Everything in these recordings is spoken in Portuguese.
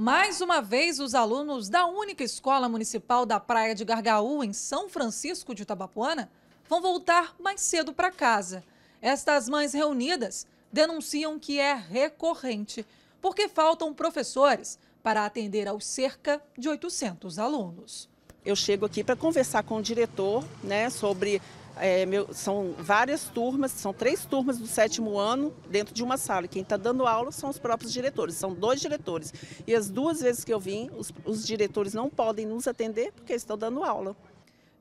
Mais uma vez, os alunos da única escola municipal da Praia de Gargaú, em São Francisco de Itabapuana, vão voltar mais cedo para casa. Estas mães reunidas denunciam que é recorrente, porque faltam professores para atender aos cerca de 800 alunos. Eu chego aqui para conversar com o diretor né, sobre é, meu, são várias turmas, são três turmas do sétimo ano dentro de uma sala. quem está dando aula são os próprios diretores, são dois diretores. E as duas vezes que eu vim, os, os diretores não podem nos atender porque estão dando aula.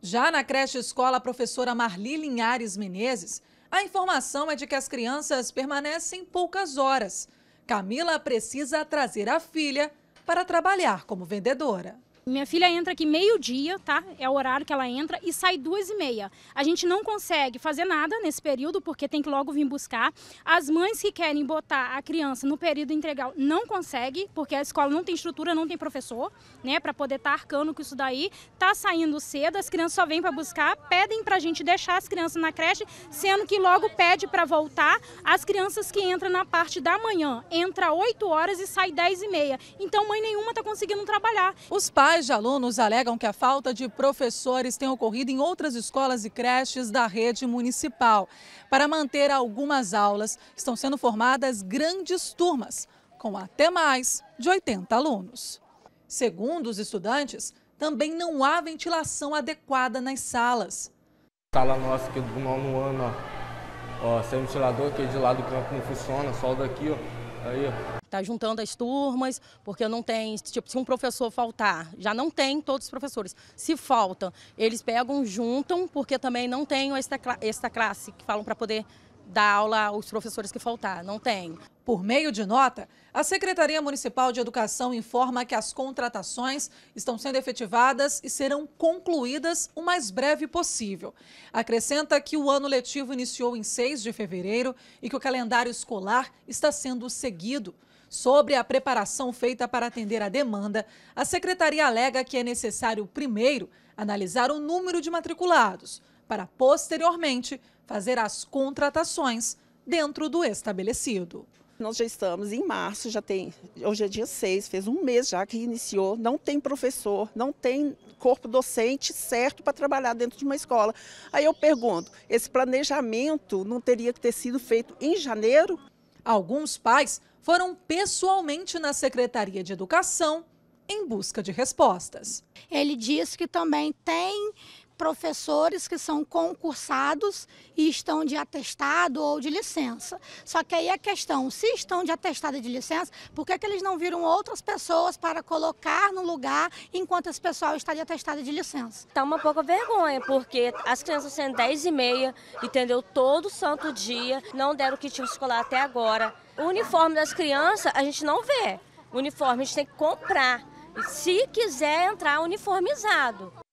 Já na creche escola, a professora Marli Linhares Menezes, a informação é de que as crianças permanecem poucas horas. Camila precisa trazer a filha para trabalhar como vendedora. Minha filha entra aqui meio-dia, tá? É o horário que ela entra e sai duas e meia. A gente não consegue fazer nada nesse período porque tem que logo vir buscar. As mães que querem botar a criança no período integral não consegue porque a escola não tem estrutura, não tem professor, né? Para poder estar tá arcando com isso daí. Tá saindo cedo, as crianças só vêm para buscar, pedem para a gente deixar as crianças na creche, sendo que logo pede para voltar as crianças que entram na parte da manhã. Entra 8 horas e sai 10 e meia. Então mãe nenhuma está conseguindo trabalhar. Os pais Pais de alunos alegam que a falta de professores tem ocorrido em outras escolas e creches da rede municipal. Para manter algumas aulas, estão sendo formadas grandes turmas, com até mais de 80 alunos. Segundo os estudantes, também não há ventilação adequada nas salas. sala nossa aqui do nono ano, ó, ó, sem ventilador, que é de lá do campo não funciona, só daqui, ó, Aí, ó. Tá juntando as turmas, porque não tem, tipo, se um professor faltar, já não tem todos os professores. Se falta, eles pegam, juntam, porque também não tem esta, esta classe que falam para poder dar aula aos professores que faltar, não tem. Por meio de nota, a Secretaria Municipal de Educação informa que as contratações estão sendo efetivadas e serão concluídas o mais breve possível. Acrescenta que o ano letivo iniciou em 6 de fevereiro e que o calendário escolar está sendo seguido. Sobre a preparação feita para atender a demanda, a secretaria alega que é necessário primeiro analisar o número de matriculados, para posteriormente fazer as contratações dentro do estabelecido. Nós já estamos em março, já tem, hoje é dia 6, fez um mês já que iniciou, não tem professor, não tem corpo docente certo para trabalhar dentro de uma escola. Aí eu pergunto, esse planejamento não teria que ter sido feito em janeiro? Alguns pais foram pessoalmente na Secretaria de Educação em busca de respostas. Ele disse que também tem professores que são concursados e estão de atestado ou de licença. Só que aí a é questão, se estão de atestado e de licença, por que, é que eles não viram outras pessoas para colocar no lugar enquanto esse pessoal está de atestado e de licença? Está uma pouca vergonha, porque as crianças sendo 10 e meia, entendeu? Todo santo dia, não deram kit escolar até agora. O uniforme das crianças a gente não vê. O uniforme a gente tem que comprar. Se quiser entrar uniformizado.